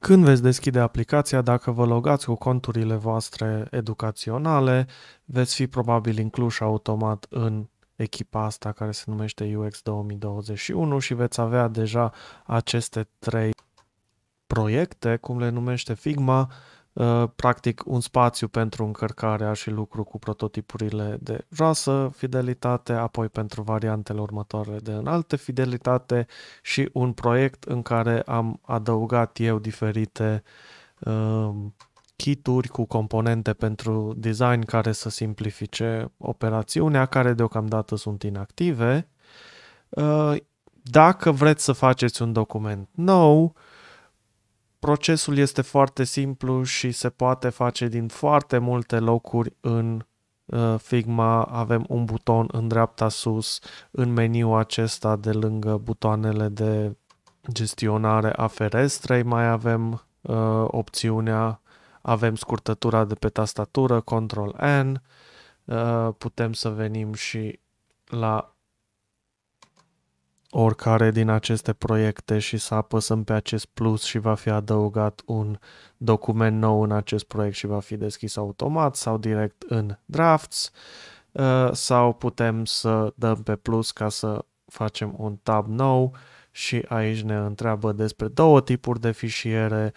Când veți deschide aplicația, dacă vă logați cu conturile voastre educaționale, veți fi probabil incluși automat în echipa asta care se numește UX 2021 și veți avea deja aceste trei proiecte, cum le numește Figma, Uh, practic un spațiu pentru încărcarea și lucru cu prototipurile de joasă fidelitate, apoi pentru variantele următoare de înaltă fidelitate și un proiect în care am adăugat eu diferite uh, kituri cu componente pentru design care să simplifice operațiunea, care deocamdată sunt inactive. Uh, dacă vreți să faceți un document nou, uh, Procesul este foarte simplu și se poate face din foarte multe locuri în uh, Figma, avem un buton în dreapta sus, în meniu acesta de lângă butoanele de gestionare a ferestrei, mai avem uh, opțiunea, avem scurtătura de pe tastatură, Ctrl N, uh, putem să venim și la oricare din aceste proiecte și să apăsăm pe acest plus și va fi adăugat un document nou în acest proiect și va fi deschis automat sau direct în drafts uh, sau putem să dăm pe plus ca să facem un tab nou și aici ne întreabă despre două tipuri de fișiere.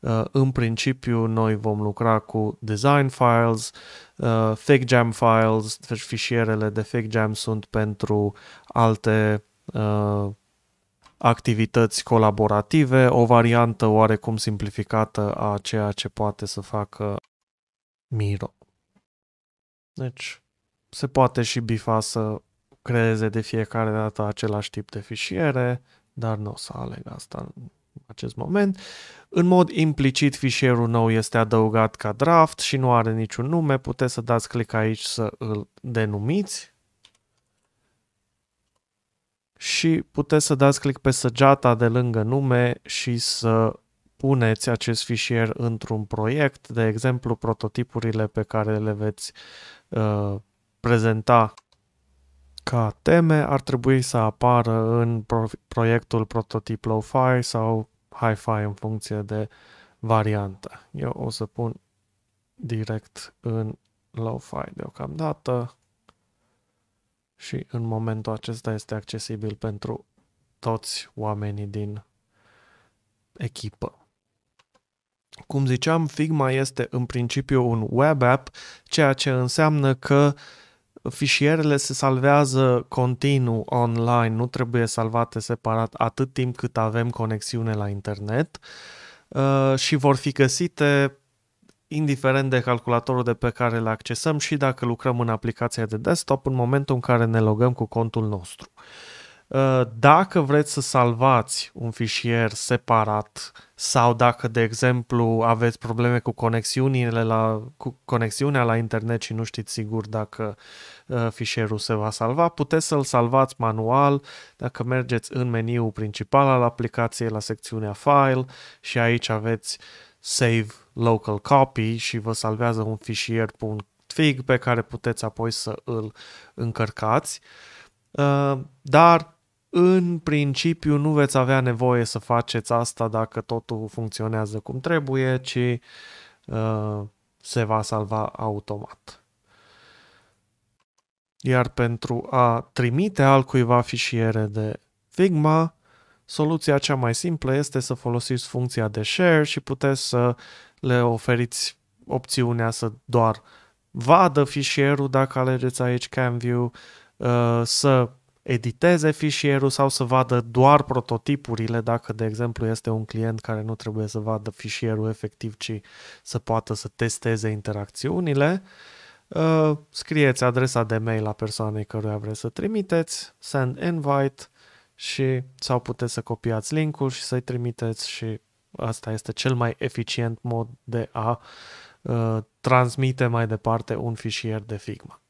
Uh, în principiu, noi vom lucra cu design files, uh, jam files, deci fișierele de jam sunt pentru alte Uh, activități colaborative, o variantă oarecum simplificată a ceea ce poate să facă Miro. Deci, se poate și bifa să creeze de fiecare dată același tip de fișiere, dar nu o să aleg asta în acest moment. În mod implicit, fișierul nou este adăugat ca draft și nu are niciun nume. Puteți să dați click aici să îl denumiți și puteți să dați click pe săgeata de lângă nume și să puneți acest fișier într-un proiect, de exemplu prototipurile pe care le veți uh, prezenta ca teme ar trebui să apară în pro- proiectul prototip low-fi sau hi-fi în funcție de variantă. Eu o să pun direct în low-fi deocamdată și în momentul acesta este accesibil pentru toți oamenii din echipă. Cum ziceam, Figma este în principiu un web app, ceea ce înseamnă că fișierele se salvează continuu online, nu trebuie salvate separat atât timp cât avem conexiune la internet uh, și vor fi găsite indiferent de calculatorul de pe care îl accesăm și dacă lucrăm în aplicația de desktop în momentul în care ne logăm cu contul nostru. Uh, dacă vreți să salvați un fișier separat sau dacă, de exemplu, aveți probleme cu, conexiunile la, cu conexiunea la internet și nu știți sigur dacă uh, fișierul se va salva, puteți să-l salvați manual dacă mergeți în meniul principal al aplicației la secțiunea File și aici aveți Save local copy și vă salvează un fișier fig pe care puteți apoi să îl încărcați. Uh, dar în principiu nu veți avea nevoie să faceți asta dacă totul funcționează cum trebuie, ci uh, se va salva automat. Iar pentru a trimite altcuiva fișiere de Figma, soluția cea mai simplă este să folosiți funcția de share și puteți să le oferiți opțiunea să doar vadă fișierul dacă alegeți aici CamView, uh, să editeze fișierul sau să vadă doar prototipurile dacă, de exemplu, este un client care nu trebuie să vadă fișierul efectiv, ci să poată să testeze interacțiunile. Uh, scrieți adresa de mail la persoanei căruia vreți să trimiteți, send invite și sau puteți să copiați linkul și să-i trimiteți și asta este cel mai eficient mod de a uh, transmite mai departe un fișier de Figma.